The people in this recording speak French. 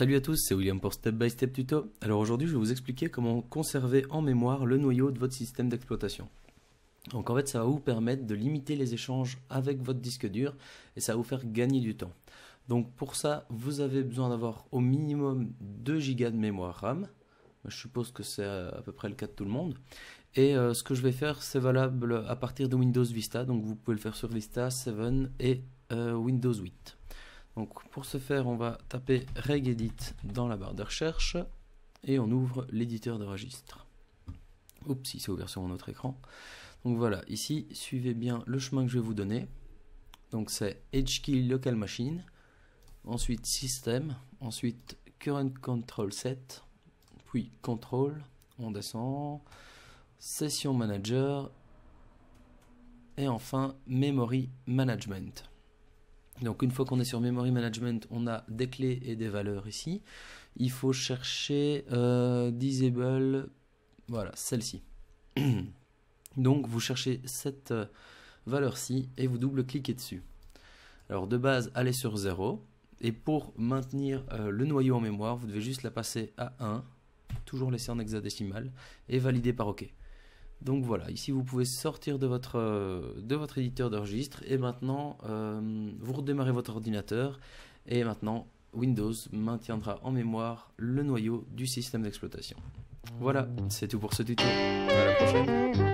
Salut à tous, c'est William pour Step by Step Tuto. Alors aujourd'hui, je vais vous expliquer comment conserver en mémoire le noyau de votre système d'exploitation. Donc en fait, ça va vous permettre de limiter les échanges avec votre disque dur et ça va vous faire gagner du temps. Donc pour ça, vous avez besoin d'avoir au minimum 2 Go de mémoire RAM. Je suppose que c'est à peu près le cas de tout le monde. Et euh, ce que je vais faire, c'est valable à partir de Windows Vista. Donc vous pouvez le faire sur Vista 7 et euh, Windows 8. Donc pour ce faire, on va taper regedit dans la barre de recherche et on ouvre l'éditeur de registre. Oups, il s'est ouvert sur mon autre écran. Donc voilà, ici, suivez bien le chemin que je vais vous donner. Donc c'est HKey Local Machine, ensuite System, ensuite Current Control Set, puis Control, on descend, Session Manager, et enfin Memory Management. Donc une fois qu'on est sur Memory Management, on a des clés et des valeurs ici. Il faut chercher euh, Disable, voilà, celle-ci. Donc vous cherchez cette euh, valeur-ci et vous double-cliquez dessus. Alors de base, allez sur 0. Et pour maintenir euh, le noyau en mémoire, vous devez juste la passer à 1, toujours laisser en hexadécimal, et valider par OK. Donc voilà, ici vous pouvez sortir de votre, euh, de votre éditeur de registre et maintenant euh, vous redémarrez votre ordinateur et maintenant Windows maintiendra en mémoire le noyau du système d'exploitation. Voilà, c'est tout pour ce tuto. À la prochaine.